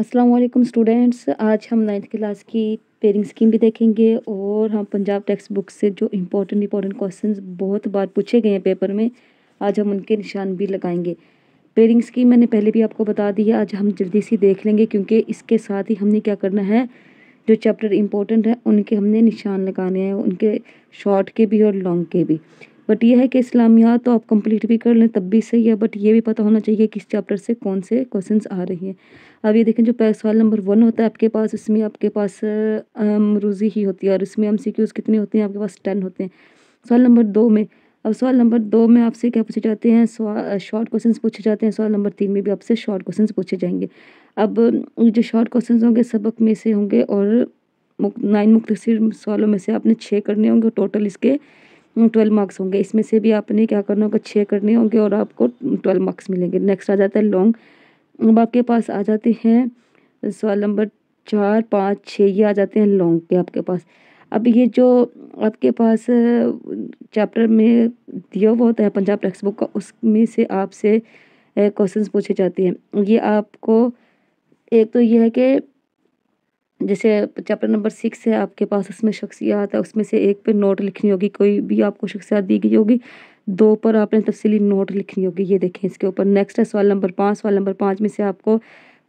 अस्सलाम वालेकुम स्टूडेंट्स आज हम नाइन्थ क्लास की पेयरिंग स्कीम भी देखेंगे और हम पंजाब टेक्स्ट बुक से जो इम्पोर्टेंट इम्पोर्टेंट क्वेश्चन बहुत बार पूछे गए हैं पेपर में आज हम उनके निशान भी लगाएंगे पेयरिंग स्कीम मैंने पहले भी आपको बता दी है आज हम जल्दी से देख लेंगे क्योंकि इसके साथ ही हमने क्या करना है जो चैप्टर इम्पोर्टेंट है उनके हमने निशान लगाने हैं उनके शॉर्ट के भी और लॉन्ग के भी बट ये है कि इस्लामियात तो आप कंप्लीट भी कर लें तब भी सही है बट ये भी पता होना चाहिए किस चैप्टर से कौन से क्वेश्चंस आ रहे हैं अब ये देखें जो सवाल नंबर वन होता है आपके पास उसमें आपके पास रोज़ी ही होती है और इसमें एम सी कितने होते हैं आपके पास टेन होते हैं सवाल नंबर दो में अब सवाल नंबर दो में आपसे क्या पूछे जाते हैं शॉर्ट क्वेश्चन पूछे जाते हैं सवाल नंबर तीन में भी आपसे शॉर्ट क्वेश्चन पूछे जाएंगे अब जो शॉर्ट क्वेश्चन होंगे सबक में से होंगे और नाइन मुख्तर सवालों में से आपने छः करने होंगे टोटल इसके ट्वेल्व मार्क्स होंगे इसमें से भी आपने क्या करना होगा छः करने होंगे और आपको ट्वेल्व मार्क्स मिलेंगे नेक्स्ट आ जाता है लॉन्ग अब आपके पास आ जाते हैं सवाल नंबर चार पाँच छः ये आ जाते हैं लॉन्ग के आपके पास अब ये जो आपके पास चैप्टर में दिया हुआ होता है पंजाब टेक्स्ट बुक का उसमें से आपसे क्वेश्चंस पूछे जाते हैं ये आपको एक तो ये है कि जैसे चैप्टर नंबर सिक्स है आपके पास उसमें शख्सियात है उसमें से एक पे नोट लिखनी होगी कोई भी आपको शख्सियात दी गई होगी दो पर आपने तफसली नोट लिखनी होगी ये देखें इसके ऊपर नेक्स्ट है सवाल नंबर पाँच सवाल नंबर पाँच में से आपको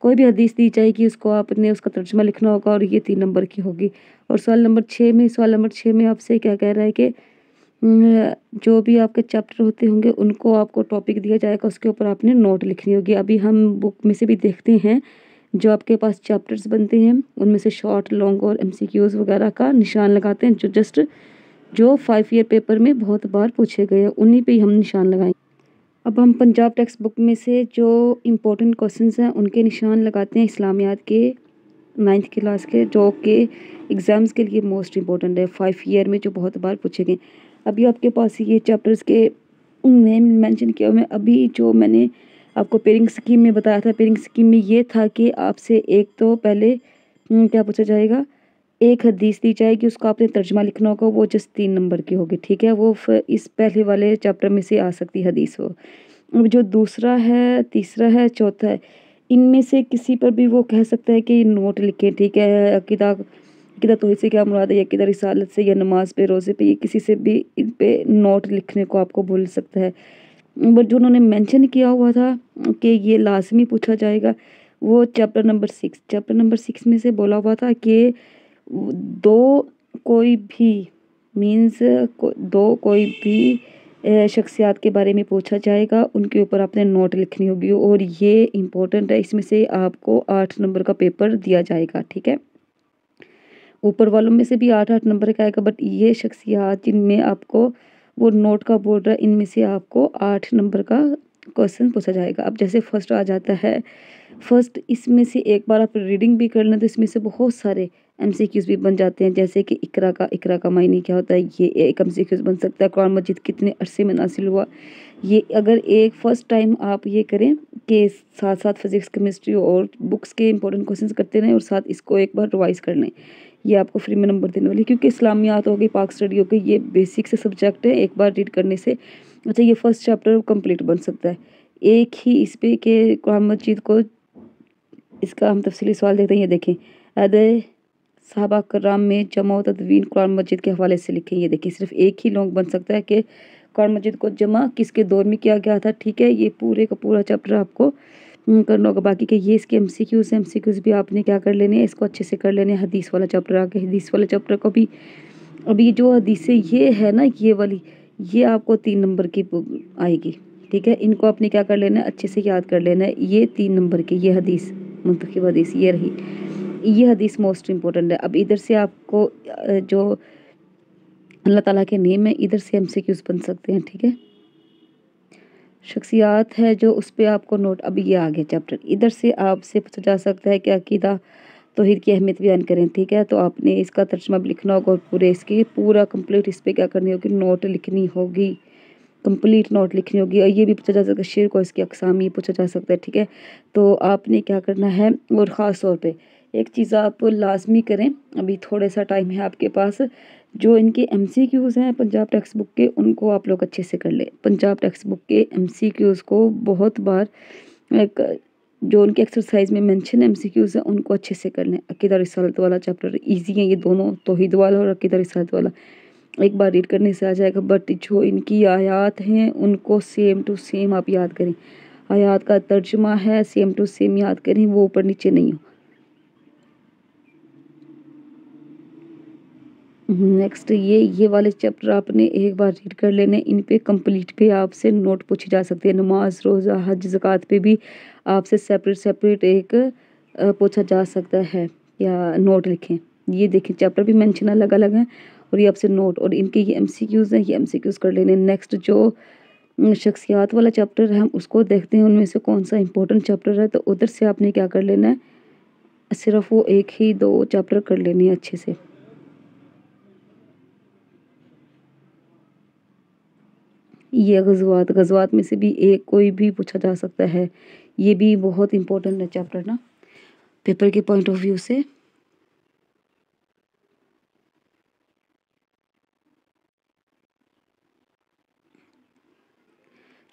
कोई भी हदीस दी जाएगी उसको आपने उसका तर्जमा लिखना होगा और ये तीन नंबर की होगी और सवाल नंबर छः में सवाल नंबर छः में आपसे क्या कह रहा है कि जो भी आपके चैप्टर होते होंगे उनको आपको टॉपिक दिया जाएगा उसके ऊपर आपने नोट लिखनी होगी अभी हम बुक में से भी देखते हैं जो आपके पास चैप्टर्स बनते हैं उनमें से शॉर्ट लॉन्ग और एम वगैरह का निशान लगाते हैं जो जस्ट जो फाइव ईयर पेपर में बहुत बार पूछे गए हैं उन्हीं पे हम निशान लगाएंगे अब हम पंजाब टेक्स्ट बुक में से जो इम्पोर्टेंट क्वेश्चंस हैं उनके निशान लगाते हैं इस्लामियात के नाइन्थ क्लास के जो के एग्ज़ाम्स के लिए मोस्ट इम्पॉर्टेंट है फाइव ईयर में जो बहुत बार पूछे गए अभी आपके पास ये चैप्टर्स के नेम मेंशन किया हुए अभी जो मैंने आपको पेरिंग स्कीम में बताया था पेरिंग स्कीम में ये था कि आपसे एक तो पहले हम्म, क्या पूछा जाएगा एक हदीस दी जाएगी उसका आपने तर्जमा लिखना होगा वो जिस तीन नंबर की होगी ठीक है वो इस पहले वाले चैप्टर में से आ सकती हदीस वो अब जो दूसरा है तीसरा है चौथा है इनमें से किसी पर भी वो कह सकता है कि नोट लिखें ठीक है अकीदा अकीदा तोहे से क्या मुराद है अकीदा रिसालत से या नमाज पे रोज़े पे ये किसी से भी इन पे नोट लिखने को आपको भूल सकता है बट जो उन्होंने मेंशन किया हुआ था कि ये लाजमी पूछा जाएगा वो chapter number six chapter number six में से बोला हुआ था कि दो कोई भी मीन्स को, दो कोई भी शख्सियात के बारे में पूछा जाएगा उनके ऊपर आपने नोट लिखनी होगी और ये इम्पोर्टेंट है इसमें से आपको आठ नंबर का पेपर दिया जाएगा ठीक है ऊपर वालों में से भी आठ आठ नंबर का आएगा बट ये शख्सियात जिनमें आपको वो नोट का बोर्ड रहा इनमें से आपको आठ नंबर का क्वेश्चन पूछा जाएगा अब जैसे फर्स्ट आ जाता है फर्स्ट इसमें से एक बार आप रीडिंग भी कर लें तो इसमें से बहुत सारे एम सी क्यूज़ भी बन जाते हैं जैसे कि इकरा का इकरा का मायने क्या होता है ये एक एम सी क्यूज़ बन सकता है कुरान मस्जिद कितने अरसे में नासिल हुआ ये अगर एक फ़र्स्ट टाइम आप ये करें कि साथ साथ फिज़िक्स केमिस्ट्री और बुक्स के इंपॉर्टेंट क्वेश्चन करते रहें और साथ इसको एक बार रिवाइज़ कर लें ये आपको फ्री में नंबर देने वाली क्योंकि इस्लामियात हो गई पाक स्टडी हो गई ये बेसिक से सब्जेक्ट है एक बार रीड करने से अच्छा ये फर्स्ट चैप्टर कंप्लीट बन सकता है एक ही इस पर के कुरान मजीद को इसका हम तफसली सवाल देखते हैं ये देखें अदय साहबा कराम में जमा तदवीन कुरान मस्जिद के हवाले से लिखें ये देखें सिर्फ एक ही लोग बन सकता है कि कुरान मस्जिद को जमा किसके दौर में किया गया था ठीक है ये पूरे का पूरा चैप्टर आपको हम्म, करना होगा बाकी के ये इसके M C Qs M C Qs भी आपने क्या कर लेने हैं इसको अच्छे से कर लेने हदीस वाला चैप्टर आके हदीस वाला चैप्टर को भी अभी जो हदीसें ये है ना ये वाली ये आपको तीन नंबर की आएगी ठीक है इनको आपने क्या कर लेना है अच्छे से याद कर लेना है ये तीन नंबर की ये हदीस मंतखब हदीस ये रही ये हदीस मोस्ट इम्पोर्टेंट है अब इधर से आपको जो अल्लाह ताला के नेम है इधर से एम सी क्यूज़ बन सकते हैं ठीक है शख्सियात है जो उस पर आपको नोट अभी ये आगे चैप्टर इधर से आपसे पूछा जा सकता है कि अकीदा तोहिर की अहमियत बयान करें ठीक है तो आपने इसका तर्जमा लिखना होगा और पूरे इसकी पूरा कंप्लीट इस पर क्या करनी होगी नोट लिखनी होगी कंप्लीट नोट लिखनी होगी और ये भी पूछा जा सकता है शेर को इसकी अकसाम ये पूछा जा सकता है ठीक है तो आपने क्या करना है और ख़ास तौर पर एक चीज़ आप लाजमी करें अभी थोड़ा सा टाइम है आपके पास जो इनके एम हैं पंजाब टेक्स्ट बुक के उनको आप लोग अच्छे से कर लें पंजाब टेक्स्ट बुक के एम को बहुत बार एक जो उनके एक्सरसाइज में मेंशन एम सी क्यूज़ हैं उनको अच्छे से कर लें अकीदा रिसालत वाला चैप्टर ईजी है ये दोनों तोहद वाला और अकीदा रिसालत वाला एक बार रीड करने से आ जाएगा बट जो इनकी आयात हैं उनको सेम टू सेम आप याद करें आयात का तर्जमा है सेम टू सेम याद करें वो ऊपर नीचे नहीं हो नेक्स्ट ये ये वाले चैप्टर आपने एक बार रीड कर लेने इन पे कंप्लीट पे आपसे नोट पूछी जा सकती है नमाज रोज़ा हज जक़ात पे भी आपसे सेपरेट सेपरेट एक पूछा जा सकता है या नोट लिखें ये देखें चैप्टर भी मैंशन अलग अलग हैं और ये आपसे नोट और इनके ये एमसीक्यूज़ हैं ये क्यूज़ कर लेने नेक्स्ट जो शख्सियात वाला चैप्टर है हम उसको देखते हैं उनमें से कौन सा इंपॉर्टेंट चैप्टर है तो उधर से आपने क्या कर लेना है सिर्फ वो एक ही दो चैप्टर कर लेने अच्छे से ये गजवात गजवात में से भी एक कोई भी पूछा जा सकता है ये भी बहुत इम्पोर्टेंट है चैप्टर ना पेपर के पॉइंट ऑफ व्यू से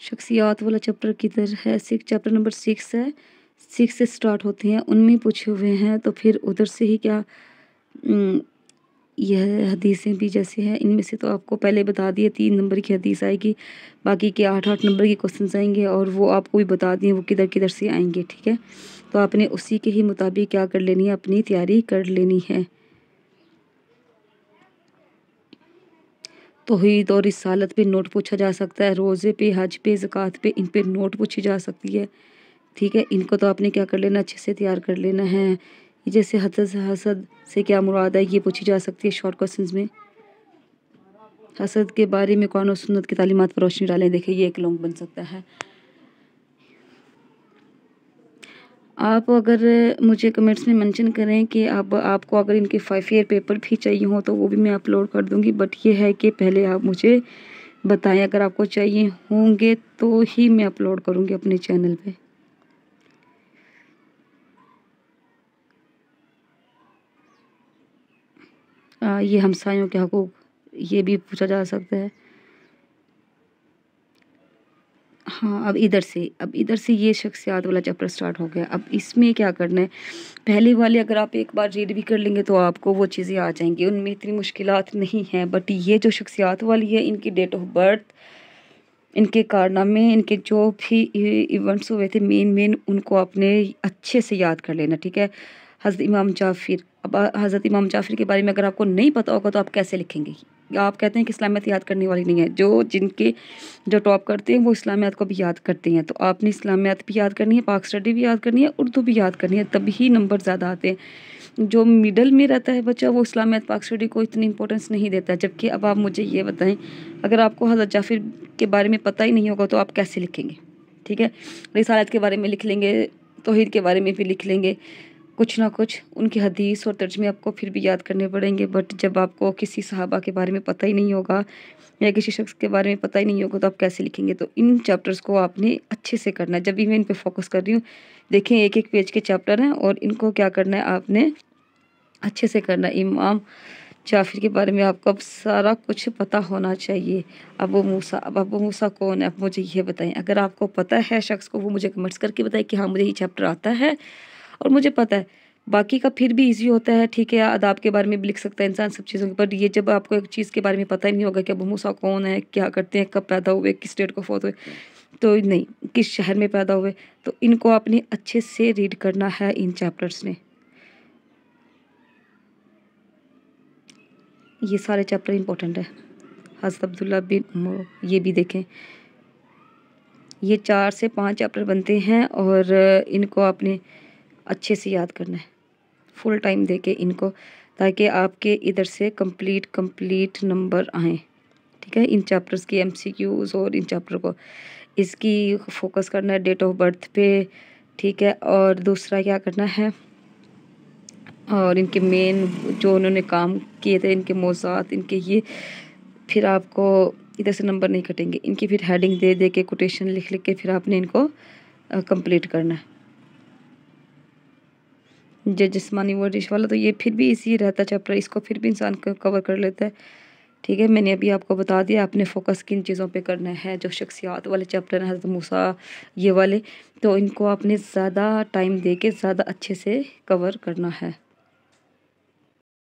शख्सियात वाला चैप्टर किधर है सिक्स चैप्टर नंबर सिक्स है सिक्स से स्टार्ट होते हैं उनमें पूछे हुए हैं तो फिर उधर से ही क्या न, हम्म, यह हदीसें भी जैसे हैं इनमें से तो आपको पहले बता दिए तीन नंबर की हदीस आएगी बाकी के आठ आठ नंबर के क्वेश्चन आएंगे और वो आपको भी बता दिए वो किधर किधर से आएंगे ठीक है तो आपने उसी के ही मुताबिक क्या कर लेनी है अपनी तैयारी कर लेनी है तोहद और रिसालत पे नोट पूछा जा सकता है रोज़े पे हज पे ज़क़़त पे इन पे नोट पूछी जा सकती है ठीक है इनको तो आपने क्या कर लेना अच्छे से तैयार कर लेना है जैसे हसद हसद से क्या मुराद है ये पूछी जा सकती है शॉर्ट क्वेश्चंस में हसद के बारे में कौन और सुन्नत की तालीमत पर रोशनी डालें देखिए ये एक लॉन्ग बन सकता है आप अगर मुझे कमेंट्स में मेंशन करें कि आप आपको अगर इनके फाइव ईयर पेपर भी चाहिए हो तो वो भी मैं अपलोड कर दूंगी बट ये है कि पहले आप मुझे बताएं अगर आपको चाहिए होंगे तो ही मैं अपलोड करूंगी अपने चैनल पे क्या ये हमसायों के हकूक़ ये भी पूछा जा सकता है हाँ अब इधर से अब इधर से ये शख्सियात वाला चैप्टर स्टार्ट हो गया अब इसमें क्या करना है पहले वाले अगर आप एक बार रीड भी कर लेंगे तो आपको वो चीज़ें आ जाएंगी उनमें इतनी मुश्किल नहीं हैं बट ये जो शख्सियात वाली है इनकी डेट ऑफ बर्थ इनके कारनामे इनके जो भी इवेंट्स हुए थे मेन मेन उनको आपने अच्छे से याद कर लेना ठीक है हज़रत इमाम जाफिर अब हज़रत इमाम जाफिर के बारे में अगर आपको नहीं पता होगा तो आप कैसे लिखेंगे आप कहते हैं कि इस्लामियत याद करने वाली नहीं है जो जिनके जो टॉप करते हैं वो इस्लामियात को भी याद करते हैं तो आपने इस्लामियात भी याद करनी है पाक स्टडी भी याद करनी है उर्दू भी याद करनी है तभी नंबर ज़्यादा आते हैं जो मिडल में रहता है बच्चा वो इस्लामियात पाक स्टडी को इतनी इंपॉर्टेंस नहीं देता जबकि अब आप मुझे ये बताएं अगर आपको हज़रत जाफिर के बारे में पता ही नहीं होगा तो आप कैसे लिखेंगे ठीक है रिसालत के बारे में लिख लेंगे तोहद के बारे में भी लिख लेंगे कुछ ना कुछ उनकी हदीस और तर्जमे आपको फिर भी याद करने पड़ेंगे बट जब आपको किसी सहाबा के बारे में पता ही नहीं होगा या किसी शख्स के बारे में पता ही नहीं होगा तो आप कैसे लिखेंगे तो इन चैप्टर्स को आपने अच्छे से करना है जब भी मैं इन पर फोकस कर रही हूँ देखें एक एक पेज के चैप्टर हैं और इनको क्या करना है आपने अच्छे से करना इमाम जाफिर के बारे में आपको अब सारा कुछ पता होना चाहिए अबू मूसा अब अबू मूसा कौन है अब मुझे ये बताएं अगर आपको पता है शख्स को वो मुझे कमेंट्स करके बताएं कि हाँ मुझे ये चैप्टर आता है और मुझे पता है बाकी का फिर भी इजी होता है ठीक है आदाब के बारे में भी लिख सकता है इंसान सब चीज़ों के पर ये जब आपको एक चीज़ के बारे में पता ही नहीं होगा कि अब मूसा कौन है क्या करते हैं कब पैदा हुए किस डेट को फौत हुए तो नहीं किस शहर में पैदा हुए तो इनको आपने अच्छे से रीड करना है इन चैप्टर्स ने ये सारे चैप्टर इम्पोर्टेंट है हज़रत अब्दुल्ला बिन उमर ये भी देखें ये चार से पांच चैप्टर बनते हैं और इनको आपने अच्छे से याद करना है फुल टाइम दे के इनको ताकि आपके इधर से कंप्लीट कंप्लीट नंबर आएँ ठीक है इन चैप्टर्स की एमसीक्यूज और इन चैप्टर को इसकी फोकस करना है डेट ऑफ बर्थ पे ठीक है और दूसरा क्या करना है और इनके मेन जो उन्होंने काम किए थे इनके मौजात इनके ये फिर आपको इधर से नंबर नहीं कटेंगे इनकी फिर हेडिंग दे दे के कोटेशन लिख लिख के फिर आपने इनको कंप्लीट करना है जो जिसमानी वर्जिश वाला तो ये फिर भी इसी रहता चैप्टर इसको फिर भी इंसान कवर कर लेता है ठीक है मैंने अभी आपको बता दिया आपने फोकस किन चीज़ों पे करना है जो शख्सियात वाले चैप्टर हैं हजरत मूसा ये वाले तो इनको आपने ज़्यादा टाइम दे के ज़्यादा अच्छे से कवर करना है